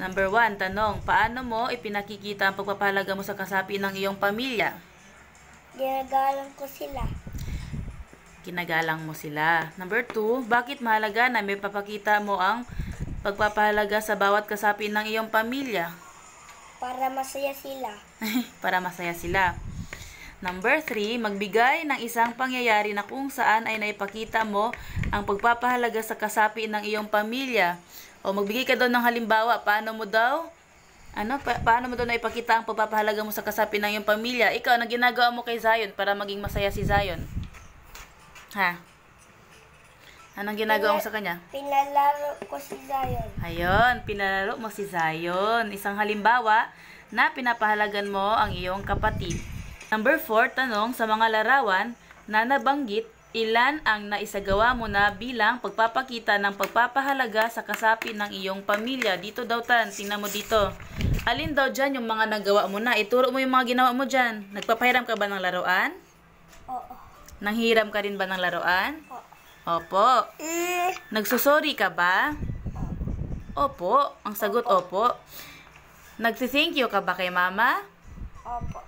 Number 1, tanong, paano mo ipinakikita ang pagpapahalaga mo sa kasapi ng iyong pamilya? Ginagalang ko sila. Kinagalang mo sila. Number 2, bakit mahalaga na may papakita mo ang pagpapahalaga sa bawat kasapi ng iyong pamilya? Para masaya sila. Para masaya sila. Number 3, magbigay ng isang pangyayari na kung saan ay naipakita mo ang pagpapahalaga sa kasapi ng iyong pamilya. O magbigay ka daw ng halimbawa, paano mo daw? Ano, pa paano mo daw naipakita ang pagpapahalaga mo sa kasapin ng iyong pamilya? Ikaw, na ginagawa mo kay Zion para maging masaya si Zion? Ha? Anong ginagawa mo sa kanya? Pinalaro ko si Zion. Ayun, pinalaro mo si Zion. Isang halimbawa na pinapahalagan mo ang iyong kapatid. Number 4, tanong sa mga larawan na nabanggit Ilan ang naisagawa mo na bilang pagpapakita ng pagpapahalaga sa kasapi ng iyong pamilya? Dito daw tan, tingnan mo dito. Alin daw dyan yung mga nagawa mo na? Ituro mo yung mga ginawa mo dyan. Nagpapahiram ka ba ng laruan? Oo. Nanghiram ka rin ba ng laruan? Oo. Opo. Mm. Eh. Nagsusori ka ba? Opo. Ang sagot, opo. opo. Nagsi-thank you ka ba kay mama? Opo.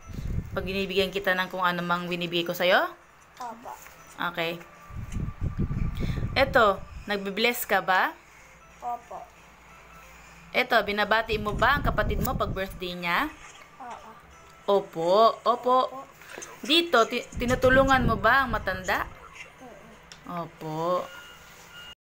Pag binibigyan kita ng kung ano mang binibigay ko sa'yo? Opo. Okay. Ito, nagbe-bless ka ba? Opo. Ito, binabati mo ba ang kapatid mo pag birthday niya? Oo. Opo, opo. opo. Dito, tinutulungan mo ba ang matanda? Opo. Opo.